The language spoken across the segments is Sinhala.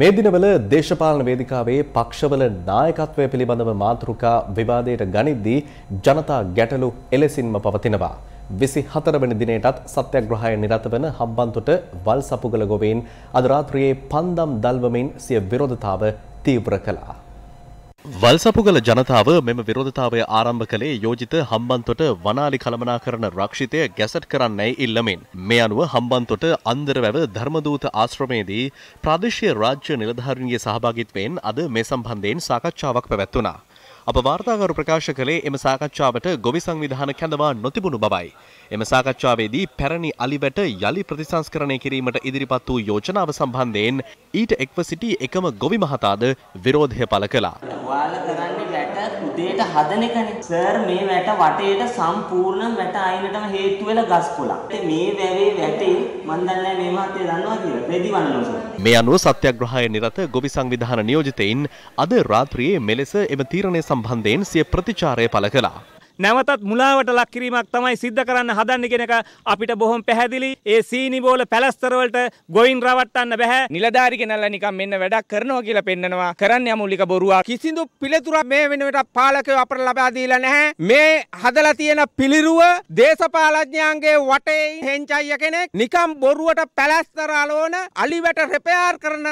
මේ දිනවල දේශපාලන වේදිකාවේ පක්ෂවල නායකත්වය පිළිබඳව මාතෘකා විවාදයට ගනිද්දී ජනතා ගැටලු එලෙසින්ම පවතිනවා. 24 වෙනි දිනේටත් සත්‍යග්‍රහය නිරත වන හම්බන්තොට වල්සපුගල ගොවීන් අද රාත්‍රියේ පන්දම් දල්වමින් සිය විරෝධතාව තීව්‍ර කළා. වල්සපුගල ජනතාව මෙම විරෝධතාවය ආරම්භ කළේ යෝජිත හම්බන්තොට වනාලි කළමනා කරන රක්ෂිතය ගැසට් කරන්නයි ඉල්ලමින්. මේ අනුව හම්බන්තොට අන්දරවැව ධර්මදූත ආශ්‍රමයේදී ප්‍රාදේශීය රාජ්‍ය නිලධාරීන්ගේ සහභාගිත්වයෙන් අද මේ සම්බන්ධයෙන් සාකච්ඡාවක් පැවැත්වුණා. අප වාර්තාකරු ප්‍රකාශ කළේ එම සාකච්ඡාවට ගොවි සංවිධාන කැඳවා නොතිබුණු බවයි. එම සාකච්ඡාවේදී පැරණි අලිවැට යළි ප්‍රතිසංස්කරණය කිරීමට ඉදිරිපත් වූ යෝජනාව සම්බන්ධයෙන් ඊට එක්ව සිටි එකම ගොවි මහතාද විරෝධය පළ කළා. ඔයාලා කරන්නේ උදේට හදන එකනේ. සර් මේ වැට වටේට සම්පූර්ණ වැට අයිනටම හේතු වෙලා ගස් කොළක්. මේ වැවේ වැටේ මන් දන්නේ මේ මහත්තයා දන්නවා කියලා. රෙදිවන්නෝ සර්. මේ අනුව සත්‍යග්‍රහය නිරත ගොවි සංවිධාන නියෝජිතයින් අද රාත්‍රියේ මෙලෙස එම තීරණය සම්බන්ධයෙන් සිය ප්‍රතිචාරය පළ කළා. නැවතත් මුලාවට ලක් කිරීමක් තමයි සිද්ධ කරන්න හදන්නේ කියන එක අපිට බොහොම පැහැදිලි. ඒ සීනිබෝල පැලස්තර වලට ගොයින් රවට්ටන්න බෑ. නිලධාරි කෙනල්ලා නිකන් මෙන්න වැඩක් කරනවා කියලා පෙන්නනවා. කරන්න යමුලික බොරුවක්. කිසිදු පිළිතුරක් මේ වෙනුවට පාලකයෝ අපට ලබා දීලා නැහැ. මේ හදලා තියෙන පිළිරුව දේශපාලඥයන්ගේ වටේ හෙන්චයිය කෙනෙක් නිකන් බොරුවට පැලස්තර අලවන අලිවැට රෙපයාර් කරන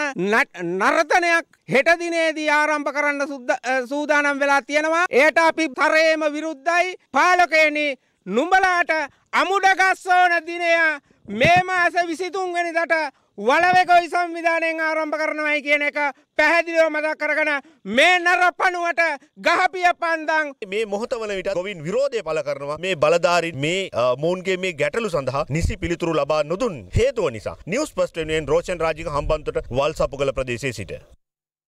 නර්තනයක් හෙට දිනේදී ආරම්භ කරන්න සූදානම් වෙලා තියෙනවා. ඒට අපි තරයේම විරුද්ධ අවසරයි පාලකයනි නුඹලාට අමුඩගස්සෝන දිනය මේ මාස විසිතුන්වැනි දට වලවෙකොයි සංවිධානයෙන් ආරම්භ කරනවයි කියන එක පැහැදිලිව මතක් කරගන මේ නරපණුවට ගහපිය පන්දං මේ මොහොත වන විට ගොවින් විරෝධය පල කරනවා මේ බලධාරින් මේ මූන්ගේ මේ ගැටලු සඳහා නිසි පිළිතුරු ලබා නොදුන් හේතුව නිසා නිියස් පස්ටෙනුවෙන් රෝෂන් රාජික හම්බන්තට වල් සපු කළ ප්‍රදේශය සිට.